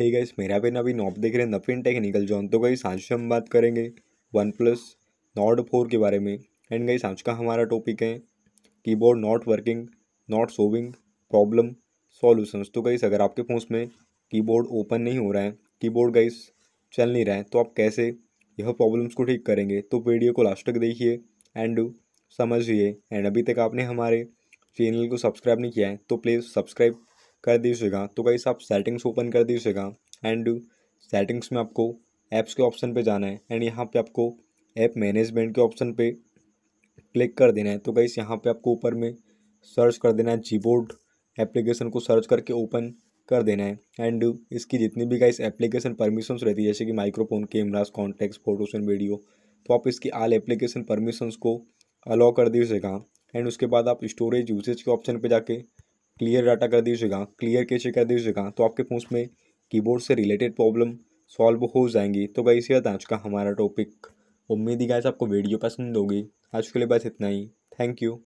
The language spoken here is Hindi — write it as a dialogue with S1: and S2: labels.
S1: हे गाइस मेरा पे अभी नॉप देख रहे हैं नफिन टेक्निकल जॉन तो गाइस आज हम बात करेंगे वन प्लस नॉट फोर के बारे में एंड गाइस आज का हमारा टॉपिक है keyboard not working not showing problem solutions तो गाइस अगर आपके फोन में कीबोर्ड ओपन नहीं हो रहा है कीबोर्ड गाइस चल नहीं रहा है तो आप कैसे यह प्रॉब्लम्स को ठीक करेंगे तो वीडियो को लास्ट तक देखिए एंड समझिए एंड अभी तक आपने हमारे चैनल को सब्सक्राइब नहीं किया है तो प्लीज़ सब्सक्राइब कर दीजिएगा तो गाइस आप सेटिंग्स ओपन कर दीजिएगा एंड सेटिंग्स में आपको ऐप्स के ऑप्शन पे जाना है एंड यहाँ पे आपको ऐप मैनेजमेंट के ऑप्शन पे क्लिक कर देना है तो गाइस यहाँ पे आपको ऊपर में सर्च कर देना है जी बोर्ड एप्लीकेशन को सर्च करके ओपन कर देना है एंड इसकी जितनी भी गाइस एप्लीकेशन परमिशंस रहती है जैसे कि microphone cameras contact photos and video तो आप इसकी आल एप्लीकेशन परमिशंस को अलाउ कर दीजिएगा एंड उसके बाद आप स्टोरेज यूसेज के ऑप्शन पे जाके क्लियर डाटा कर दीजिएगा क्लियर कैसे कर दीजिएगा तो आपके पूछ में कीबोर्ड से रिलेटेड प्रॉब्लम सॉल्व हो जाएंगी तो गई इसी बात आज का हमारा टॉपिक उम्मीद ही गाइस आपको वीडियो पसंद होगी आज के लिए बस इतना ही थैंक यू